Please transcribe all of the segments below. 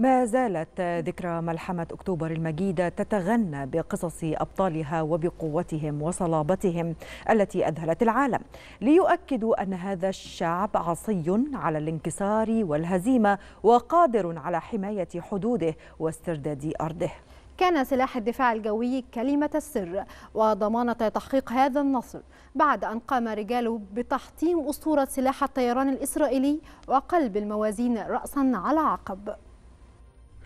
ما زالت ذكرى ملحمة أكتوبر المجيدة تتغنى بقصص أبطالها وبقوتهم وصلابتهم التي أذهلت العالم ليؤكدوا أن هذا الشعب عصي على الانكسار والهزيمة وقادر على حماية حدوده واسترداد أرضه كان سلاح الدفاع الجوي كلمة السر وضمانة تحقيق هذا النصر بعد أن قام رجاله بتحطيم أسطورة سلاح الطيران الإسرائيلي وقلب الموازين رأسا على عقب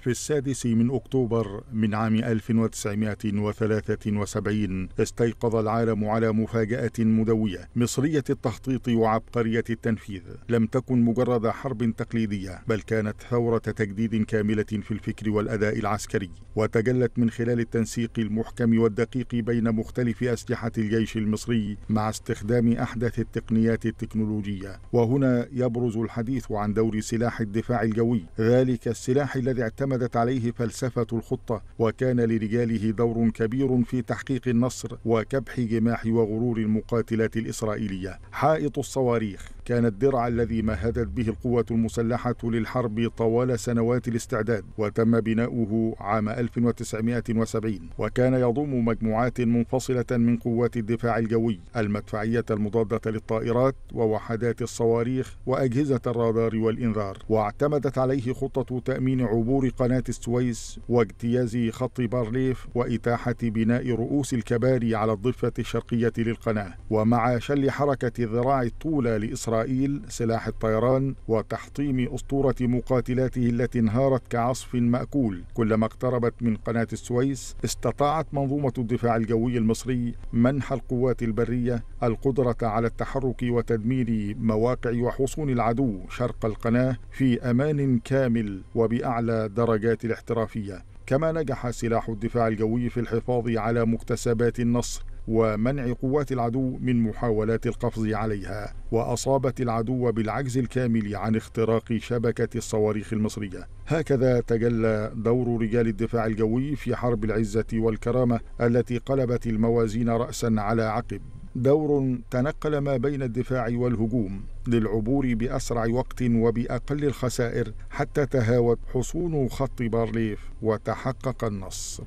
في السادس من أكتوبر من عام 1973 استيقظ العالم على مفاجأة مدوية مصرية التخطيط وعبقرية التنفيذ لم تكن مجرد حرب تقليدية بل كانت ثورة تجديد كاملة في الفكر والأداء العسكري وتجلت من خلال التنسيق المحكم والدقيق بين مختلف أسلحة الجيش المصري مع استخدام أحدث التقنيات التكنولوجية وهنا يبرز الحديث عن دور سلاح الدفاع الجوي ذلك السلاح الذي اعتمد اعتمدت عليه فلسفة الخطة وكان لرجاله دور كبير في تحقيق النصر وكبح جماح وغرور المقاتلات الإسرائيلية حائط الصواريخ كان الدرع الذي مهدت به القوات المسلحة للحرب طوال سنوات الاستعداد وتم بناؤه عام 1970 وكان يضم مجموعات منفصلة من قوات الدفاع الجوي المدفعية المضادة للطائرات ووحدات الصواريخ وأجهزة الرادار والإنذار واعتمدت عليه خطة تأمين عبور قناة السويس واجتياز خط بارليف وإتاحة بناء رؤوس الكباري على الضفة الشرقية للقناة ومع شل حركة الذراع الطولى لإسرائيل إسرائيل سلاح الطيران وتحطيم أسطورة مقاتلاته التي انهارت كعصف مأكول كلما اقتربت من قناة السويس استطاعت منظومة الدفاع الجوي المصري منح القوات البرية القدرة على التحرك وتدمير مواقع وحصون العدو شرق القناة في أمان كامل وبأعلى درجات الاحترافية كما نجح سلاح الدفاع الجوي في الحفاظ على مكتسبات النصر ومنع قوات العدو من محاولات القفز عليها واصابت العدو بالعجز الكامل عن اختراق شبكه الصواريخ المصريه هكذا تجلى دور رجال الدفاع الجوي في حرب العزه والكرامه التي قلبت الموازين راسا على عقب دور تنقل ما بين الدفاع والهجوم للعبور بأسرع وقت وبأقل الخسائر حتى تهاوت حصون خط بارليف وتحقق النصر